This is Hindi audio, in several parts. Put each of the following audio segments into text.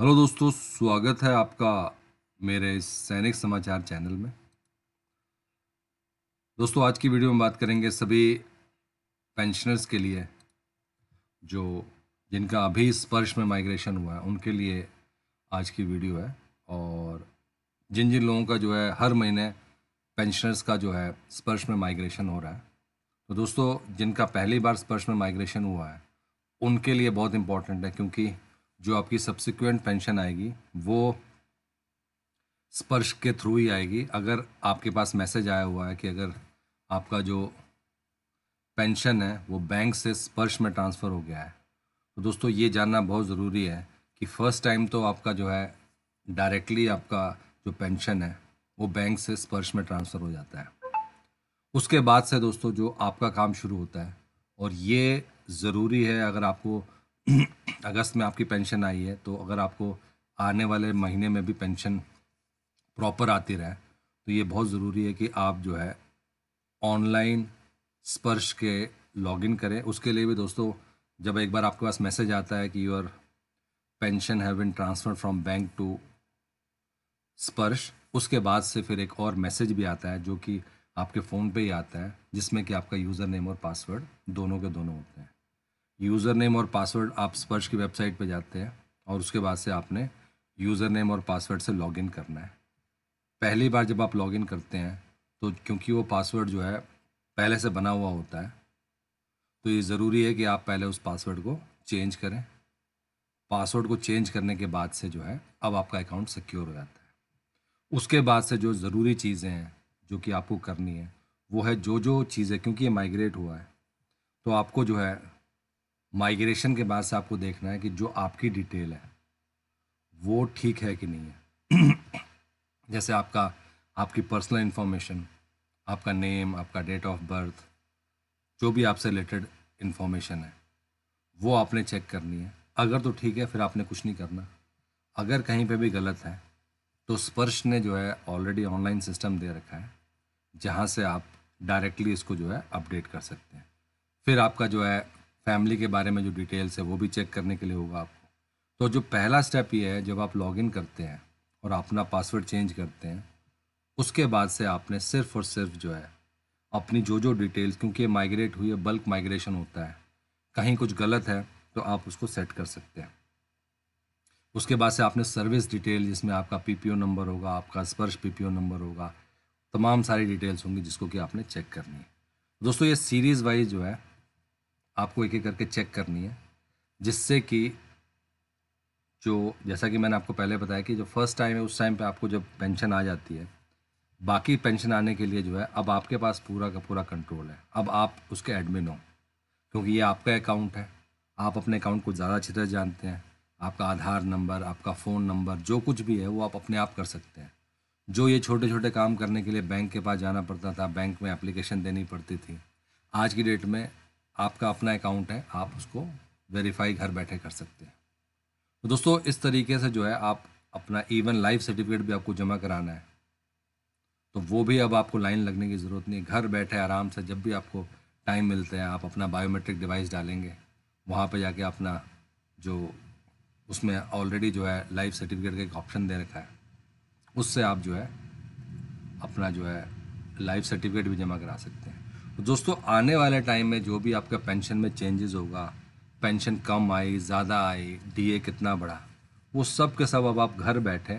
हेलो दोस्तों स्वागत है आपका मेरे सैनिक समाचार चैनल में दोस्तों आज की वीडियो में बात करेंगे सभी पेंशनर्स के लिए जो जिनका अभी स्पर्श में माइग्रेशन हुआ है उनके लिए आज की वीडियो है और जिन जिन लोगों का जो है हर महीने पेंशनर्स का जो है स्पर्श में माइग्रेशन हो रहा है तो दोस्तों जिनका पहली बार स्पर्श में माइग्रेशन हुआ है उनके लिए बहुत इम्पॉर्टेंट है क्योंकि जो आपकी सब्सिक्वेंट पेंशन आएगी वो स्पर्श के थ्रू ही आएगी अगर आपके पास मैसेज आया हुआ है कि अगर आपका जो पेंशन है वो बैंक से स्पर्श में ट्रांसफ़र हो गया है तो दोस्तों ये जानना बहुत ज़रूरी है कि फ़र्स्ट टाइम तो आपका जो है डायरेक्टली आपका जो पेंशन है वो बैंक से स्पर्श में ट्रांसफ़र हो जाता है उसके बाद से दोस्तों जो आपका काम शुरू होता है और ये ज़रूरी है अगर आपको अगस्त में आपकी पेंशन आई है तो अगर आपको आने वाले महीने में भी पेंशन प्रॉपर आती रहे तो ये बहुत ज़रूरी है कि आप जो है ऑनलाइन स्पर्श के लॉगिन करें उसके लिए भी दोस्तों जब एक बार आपके पास मैसेज आता है कि your pension have been transfer from bank to Sparsh उसके बाद से फिर एक और मैसेज भी आता है जो कि आपके फ़ोन पे ही आता है जिसमें कि आपका यूज़र नेम और पासवर्ड दोनों के दोनों होते हैं यूज़र नेम और पासवर्ड आप स्पर्श की वेबसाइट पे जाते हैं और उसके बाद से आपने यूज़र नेम और पासवर्ड से लॉगिन करना है पहली बार जब आप लॉगिन करते हैं तो क्योंकि वो पासवर्ड जो है पहले से बना हुआ होता है तो ये ज़रूरी है कि आप पहले उस पासवर्ड को चेंज करें पासवर्ड को चेंज करने के बाद से जो है अब आपका अकाउंट सिक्योर हो जाता है उसके बाद से जो ज़रूरी चीज़ें हैं जो कि आपको करनी है वो है जो जो चीज़ें क्योंकि ये माइग्रेट हुआ है तो आपको जो है माइग्रेशन के बाद से आपको देखना है कि जो आपकी डिटेल है वो ठीक है कि नहीं है जैसे आपका आपकी पर्सनल इन्फॉर्मेशन आपका नेम आपका डेट ऑफ बर्थ जो भी आपसे रिलेटेड इन्फॉर्मेशन है वो आपने चेक करनी है अगर तो ठीक है फिर आपने कुछ नहीं करना अगर कहीं पे भी गलत है तो स्पर्श ने जो है ऑलरेडी ऑनलाइन सिस्टम दे रखा है जहाँ से आप डायरेक्टली इसको जो है अपडेट कर सकते हैं फिर आपका जो है फैमिली के बारे में जो डिटेल्स है वो भी चेक करने के लिए होगा आपको तो जो पहला स्टेप ये है जब आप लॉगिन करते हैं और अपना पासवर्ड चेंज करते हैं उसके बाद से आपने सिर्फ और सिर्फ जो है अपनी जो जो डिटेल्स क्योंकि ये माइग्रेट हुई है बल्क माइग्रेशन होता है कहीं कुछ गलत है तो आप उसको सेट कर सकते हैं उसके बाद से आपने सर्विस डिटेल जिसमें आपका पीपीओ नंबर होगा आपका स्पर्श पीपीओ नंबर होगा तमाम सारी डिटेल्स होंगी जिसको कि आपने चेक करनी है दोस्तों ये सीरीज़ वाइज जो है आपको एक एक करके चेक करनी है जिससे कि जो जैसा कि मैंने आपको पहले बताया कि जो फर्स्ट टाइम है उस टाइम पे आपको जब पेंशन आ जाती है बाकी पेंशन आने के लिए जो है अब आपके पास पूरा का पूरा कंट्रोल है अब आप उसके एडमिन हो क्योंकि ये आपका अकाउंट है आप अपने अकाउंट को ज़्यादा अच्छी तरह जानते हैं आपका आधार नंबर आपका फ़ोन नंबर जो कुछ भी है वो आप अपने आप कर सकते हैं जो ये छोटे छोटे काम करने के लिए बैंक के पास जाना पड़ता था बैंक में एप्लीकेशन देनी पड़ती थी आज की डेट में आपका अपना अकाउंट है आप उसको वेरीफाई घर बैठे कर सकते हैं तो दोस्तों इस तरीके से जो है आप अपना इवन लाइफ सर्टिफिकेट भी आपको जमा कराना है तो वो भी अब आपको लाइन लगने की ज़रूरत नहीं घर बैठे आराम से जब भी आपको टाइम मिलता है आप अपना बायोमेट्रिक डिवाइस डालेंगे वहाँ पर जाके अपना जो उसमें ऑलरेडी जो है लाइफ सर्टिफिकेट का एक ऑप्शन दे रखा है उससे आप जो है अपना जो है लाइफ सर्टिफिकेट भी जमा करा सकते हैं तो दोस्तों आने वाले टाइम में जो भी आपका पेंशन में चेंजेस होगा पेंशन कम आई ज़्यादा आई डीए कितना बढ़ा वो सब के सब अब आप घर बैठे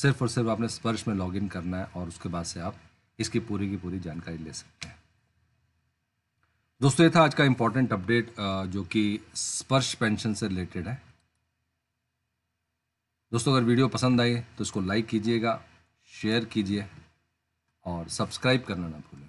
सिर्फ और सिर्फ आपने स्पर्श में लॉगिन करना है और उसके बाद से आप इसकी पूरी की पूरी जानकारी ले सकते हैं दोस्तों ये था आज का इम्पोर्टेंट अपडेट जो कि स्पर्श पेंशन से रिलेटेड है दोस्तों अगर वीडियो पसंद आई तो इसको लाइक कीजिएगा शेयर कीजिए और सब्सक्राइब करना ना भूलें